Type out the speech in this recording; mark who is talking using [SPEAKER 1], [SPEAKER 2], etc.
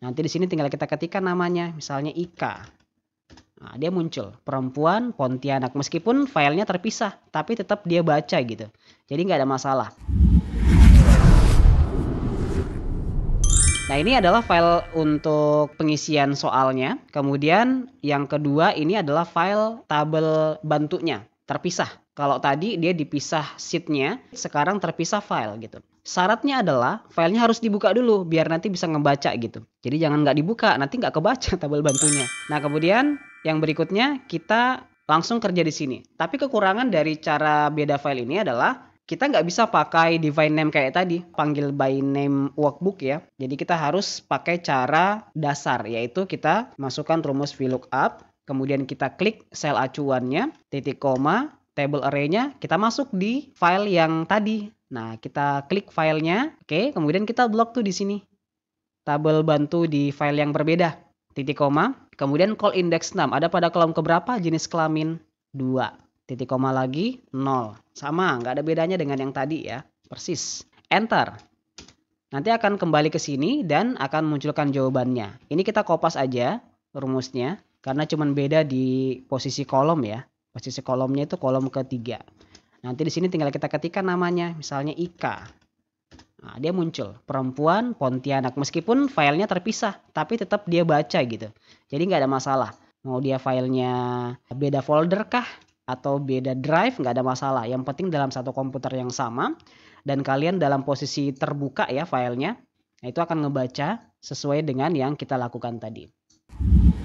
[SPEAKER 1] Nanti di sini tinggal kita ketikkan namanya, misalnya Ika. Nah, dia muncul perempuan Pontianak meskipun filenya terpisah tapi tetap dia baca gitu jadi nggak ada masalah Nah ini adalah file untuk pengisian soalnya kemudian yang kedua ini adalah file tabel bantunya terpisah. Kalau tadi dia dipisah seatnya, sekarang terpisah file gitu. Syaratnya adalah filenya harus dibuka dulu biar nanti bisa ngebaca gitu. Jadi jangan nggak dibuka, nanti nggak kebaca tabel bantunya. Nah kemudian yang berikutnya kita langsung kerja di sini. Tapi kekurangan dari cara beda file ini adalah kita nggak bisa pakai divine name kayak tadi, panggil by name workbook ya. Jadi kita harus pakai cara dasar, yaitu kita masukkan rumus VLOOKUP, kemudian kita klik sel acuannya, titik koma, table array-nya, kita masuk di file yang tadi. Nah, kita klik filenya, oke, kemudian kita blok tuh di sini. Tabel bantu di file yang berbeda, titik koma, kemudian call index 6, ada pada kolom keberapa jenis kelamin? 2, titik koma lagi, 0. Sama, nggak ada bedanya dengan yang tadi ya, persis. Enter. Nanti akan kembali ke sini dan akan munculkan jawabannya. Ini kita kopas aja rumusnya karena cuma beda di posisi kolom ya posisi kolomnya itu kolom ketiga nanti di sini tinggal kita ketikkan namanya misalnya Ika nah, dia muncul perempuan Pontianak meskipun filenya terpisah tapi tetap dia baca gitu jadi nggak ada masalah mau dia filenya beda folder kah atau beda drive nggak ada masalah yang penting dalam satu komputer yang sama dan kalian dalam posisi terbuka ya filenya itu akan ngebaca sesuai dengan yang kita lakukan tadi.